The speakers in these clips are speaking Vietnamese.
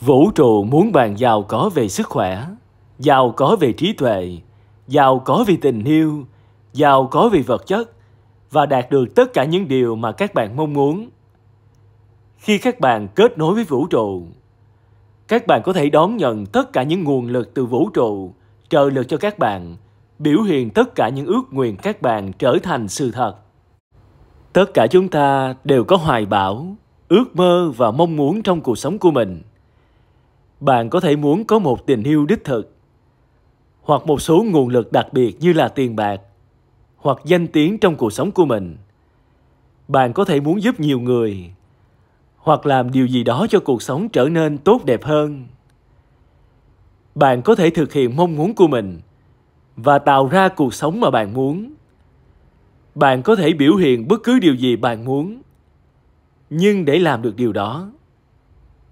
Vũ trụ muốn bạn giàu có về sức khỏe, giàu có về trí tuệ, giàu có về tình yêu, giàu có về vật chất và đạt được tất cả những điều mà các bạn mong muốn. Khi các bạn kết nối với vũ trụ, các bạn có thể đón nhận tất cả những nguồn lực từ vũ trụ trợ lực cho các bạn, biểu hiện tất cả những ước nguyện các bạn trở thành sự thật. Tất cả chúng ta đều có hoài bão, ước mơ và mong muốn trong cuộc sống của mình bạn có thể muốn có một tình yêu đích thực hoặc một số nguồn lực đặc biệt như là tiền bạc hoặc danh tiếng trong cuộc sống của mình bạn có thể muốn giúp nhiều người hoặc làm điều gì đó cho cuộc sống trở nên tốt đẹp hơn bạn có thể thực hiện mong muốn của mình và tạo ra cuộc sống mà bạn muốn bạn có thể biểu hiện bất cứ điều gì bạn muốn nhưng để làm được điều đó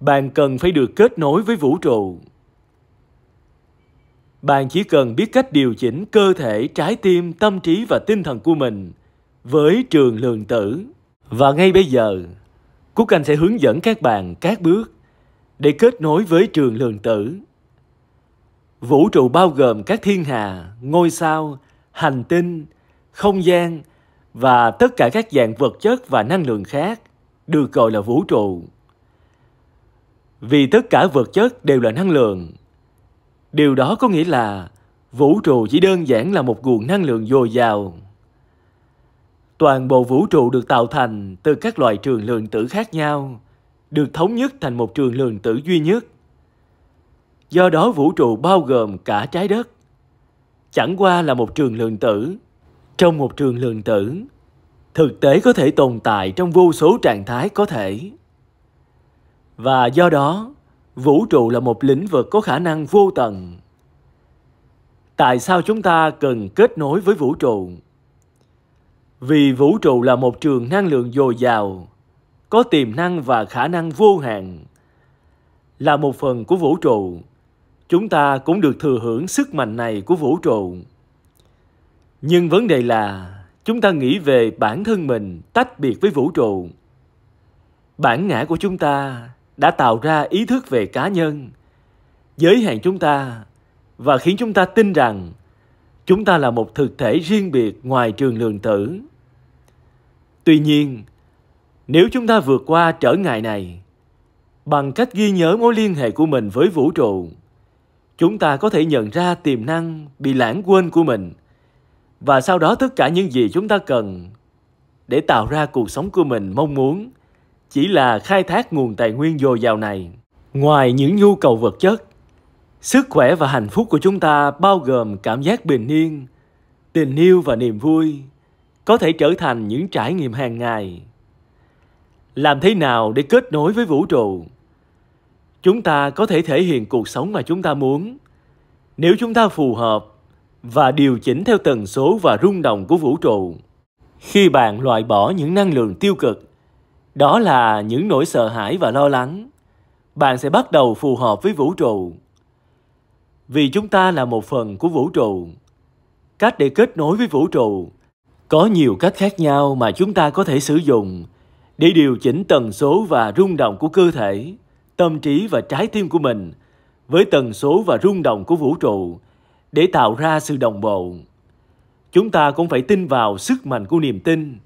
bạn cần phải được kết nối với vũ trụ bạn chỉ cần biết cách điều chỉnh cơ thể trái tim tâm trí và tinh thần của mình với trường lượng tử và ngay bây giờ cúc anh sẽ hướng dẫn các bạn các bước để kết nối với trường lượng tử vũ trụ bao gồm các thiên hà ngôi sao hành tinh không gian và tất cả các dạng vật chất và năng lượng khác được gọi là vũ trụ vì tất cả vật chất đều là năng lượng. Điều đó có nghĩa là vũ trụ chỉ đơn giản là một nguồn năng lượng dồi dào. Toàn bộ vũ trụ được tạo thành từ các loại trường lượng tử khác nhau, được thống nhất thành một trường lượng tử duy nhất. Do đó vũ trụ bao gồm cả trái đất. Chẳng qua là một trường lượng tử. Trong một trường lượng tử, thực tế có thể tồn tại trong vô số trạng thái có thể. Và do đó, vũ trụ là một lĩnh vực có khả năng vô tận. Tại sao chúng ta cần kết nối với vũ trụ? Vì vũ trụ là một trường năng lượng dồi dào, có tiềm năng và khả năng vô hạn. Là một phần của vũ trụ, chúng ta cũng được thừa hưởng sức mạnh này của vũ trụ. Nhưng vấn đề là chúng ta nghĩ về bản thân mình tách biệt với vũ trụ. Bản ngã của chúng ta đã tạo ra ý thức về cá nhân giới hạn chúng ta và khiến chúng ta tin rằng chúng ta là một thực thể riêng biệt ngoài trường lượng tử tuy nhiên nếu chúng ta vượt qua trở ngại này bằng cách ghi nhớ mối liên hệ của mình với vũ trụ chúng ta có thể nhận ra tiềm năng bị lãng quên của mình và sau đó tất cả những gì chúng ta cần để tạo ra cuộc sống của mình mong muốn chỉ là khai thác nguồn tài nguyên dồi dào này. Ngoài những nhu cầu vật chất, sức khỏe và hạnh phúc của chúng ta bao gồm cảm giác bình yên, tình yêu và niềm vui có thể trở thành những trải nghiệm hàng ngày. Làm thế nào để kết nối với vũ trụ? Chúng ta có thể thể hiện cuộc sống mà chúng ta muốn nếu chúng ta phù hợp và điều chỉnh theo tần số và rung động của vũ trụ. Khi bạn loại bỏ những năng lượng tiêu cực đó là những nỗi sợ hãi và lo lắng. Bạn sẽ bắt đầu phù hợp với vũ trụ. Vì chúng ta là một phần của vũ trụ. Cách để kết nối với vũ trụ có nhiều cách khác nhau mà chúng ta có thể sử dụng để điều chỉnh tần số và rung động của cơ thể, tâm trí và trái tim của mình với tần số và rung động của vũ trụ để tạo ra sự đồng bộ. Chúng ta cũng phải tin vào sức mạnh của niềm tin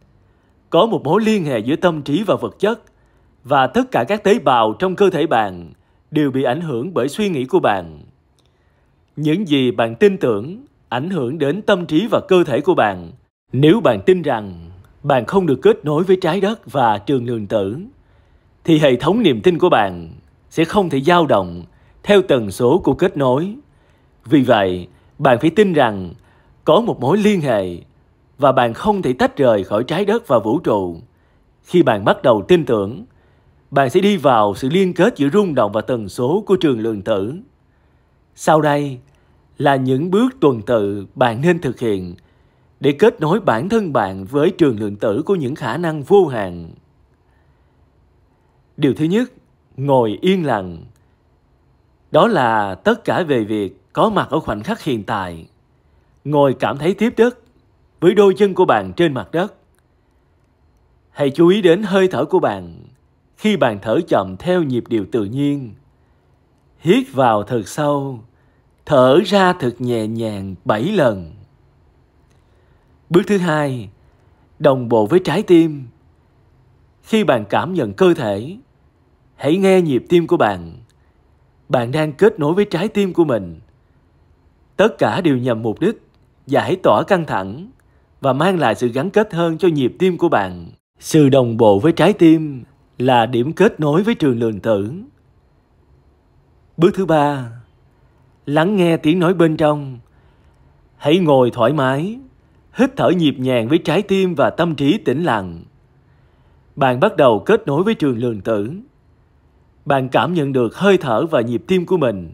có một mối liên hệ giữa tâm trí và vật chất và tất cả các tế bào trong cơ thể bạn đều bị ảnh hưởng bởi suy nghĩ của bạn. Những gì bạn tin tưởng ảnh hưởng đến tâm trí và cơ thể của bạn. Nếu bạn tin rằng bạn không được kết nối với trái đất và trường lượng tử, thì hệ thống niềm tin của bạn sẽ không thể dao động theo tần số của kết nối. Vì vậy, bạn phải tin rằng có một mối liên hệ và bạn không thể tách rời khỏi trái đất và vũ trụ. Khi bạn bắt đầu tin tưởng, bạn sẽ đi vào sự liên kết giữa rung động và tần số của trường lượng tử. Sau đây là những bước tuần tự bạn nên thực hiện để kết nối bản thân bạn với trường lượng tử của những khả năng vô hạn. Điều thứ nhất, ngồi yên lặng. Đó là tất cả về việc có mặt ở khoảnh khắc hiện tại. Ngồi cảm thấy tiếp đất với đôi chân của bạn trên mặt đất. Hãy chú ý đến hơi thở của bạn khi bạn thở chậm theo nhịp điệu tự nhiên. Hít vào thật sâu, thở ra thật nhẹ nhàng 7 lần. Bước thứ hai, đồng bộ với trái tim. Khi bạn cảm nhận cơ thể, hãy nghe nhịp tim của bạn. Bạn đang kết nối với trái tim của mình. Tất cả đều nhằm mục đích giải tỏa căng thẳng và mang lại sự gắn kết hơn cho nhịp tim của bạn. Sự đồng bộ với trái tim là điểm kết nối với trường lượng tử. Bước thứ ba, lắng nghe tiếng nói bên trong. Hãy ngồi thoải mái, hít thở nhịp nhàng với trái tim và tâm trí tĩnh lặng. Bạn bắt đầu kết nối với trường lượng tử. Bạn cảm nhận được hơi thở và nhịp tim của mình.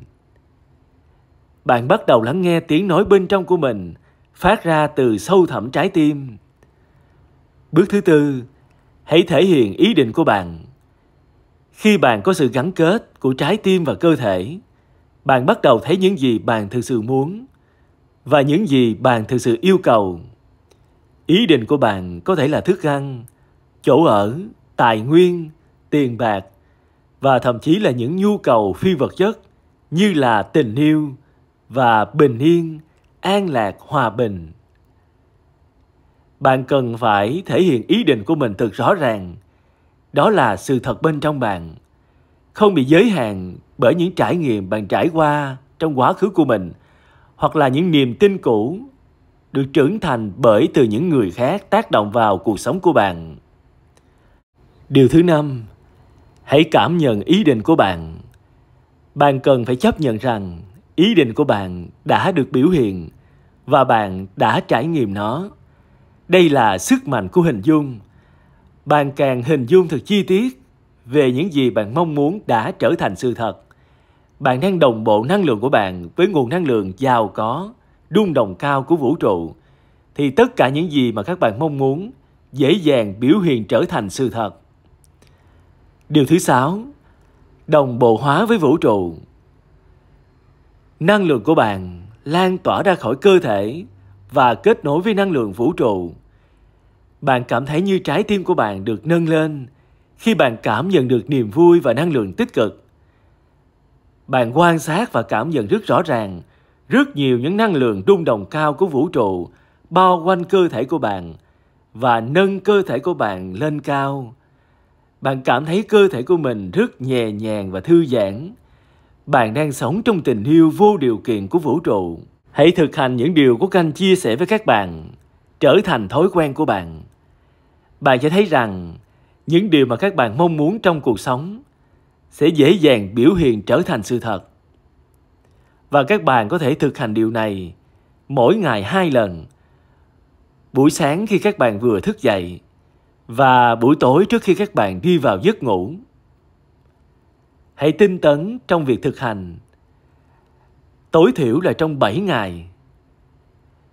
Bạn bắt đầu lắng nghe tiếng nói bên trong của mình phát ra từ sâu thẳm trái tim. Bước thứ tư, hãy thể hiện ý định của bạn. Khi bạn có sự gắn kết của trái tim và cơ thể, bạn bắt đầu thấy những gì bạn thực sự muốn và những gì bạn thực sự yêu cầu. Ý định của bạn có thể là thức ăn, chỗ ở, tài nguyên, tiền bạc và thậm chí là những nhu cầu phi vật chất như là tình yêu và bình yên an lạc hòa bình bạn cần phải thể hiện ý định của mình thật rõ ràng đó là sự thật bên trong bạn không bị giới hạn bởi những trải nghiệm bạn trải qua trong quá khứ của mình hoặc là những niềm tin cũ được trưởng thành bởi từ những người khác tác động vào cuộc sống của bạn điều thứ năm hãy cảm nhận ý định của bạn bạn cần phải chấp nhận rằng ý định của bạn đã được biểu hiện và bạn đã trải nghiệm nó. Đây là sức mạnh của hình dung. Bạn càng hình dung thật chi tiết về những gì bạn mong muốn đã trở thành sự thật. Bạn đang đồng bộ năng lượng của bạn với nguồn năng lượng giàu có, đung đồng cao của vũ trụ, thì tất cả những gì mà các bạn mong muốn dễ dàng biểu hiện trở thành sự thật. Điều thứ sáu, đồng bộ hóa với vũ trụ. Năng lượng của bạn lan tỏa ra khỏi cơ thể và kết nối với năng lượng vũ trụ. Bạn cảm thấy như trái tim của bạn được nâng lên khi bạn cảm nhận được niềm vui và năng lượng tích cực. Bạn quan sát và cảm nhận rất rõ ràng rất nhiều những năng lượng rung động cao của vũ trụ bao quanh cơ thể của bạn và nâng cơ thể của bạn lên cao. Bạn cảm thấy cơ thể của mình rất nhẹ nhàng và thư giãn bạn đang sống trong tình yêu vô điều kiện của vũ trụ. Hãy thực hành những điều của Canh chia sẻ với các bạn, trở thành thói quen của bạn. Bạn sẽ thấy rằng những điều mà các bạn mong muốn trong cuộc sống sẽ dễ dàng biểu hiện trở thành sự thật. Và các bạn có thể thực hành điều này mỗi ngày hai lần. Buổi sáng khi các bạn vừa thức dậy và buổi tối trước khi các bạn đi vào giấc ngủ. Hãy tinh tấn trong việc thực hành. Tối thiểu là trong 7 ngày.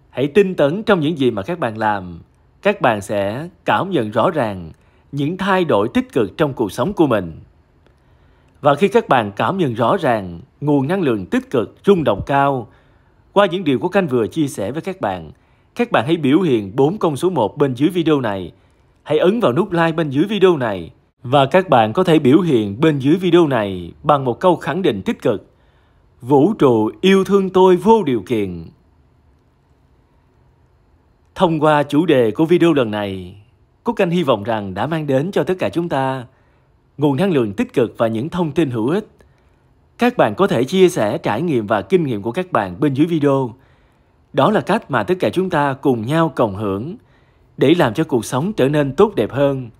Hãy tinh tấn trong những gì mà các bạn làm. Các bạn sẽ cảm nhận rõ ràng những thay đổi tích cực trong cuộc sống của mình. Và khi các bạn cảm nhận rõ ràng nguồn năng lượng tích cực rung động cao qua những điều của Khanh vừa chia sẻ với các bạn, các bạn hãy biểu hiện bốn con số 1 bên dưới video này. Hãy ấn vào nút like bên dưới video này và các bạn có thể biểu hiện bên dưới video này bằng một câu khẳng định tích cực. Vũ trụ yêu thương tôi vô điều kiện. Thông qua chủ đề của video lần này, Cúc Anh hy vọng rằng đã mang đến cho tất cả chúng ta nguồn năng lượng tích cực và những thông tin hữu ích. Các bạn có thể chia sẻ trải nghiệm và kinh nghiệm của các bạn bên dưới video. Đó là cách mà tất cả chúng ta cùng nhau cộng hưởng để làm cho cuộc sống trở nên tốt đẹp hơn –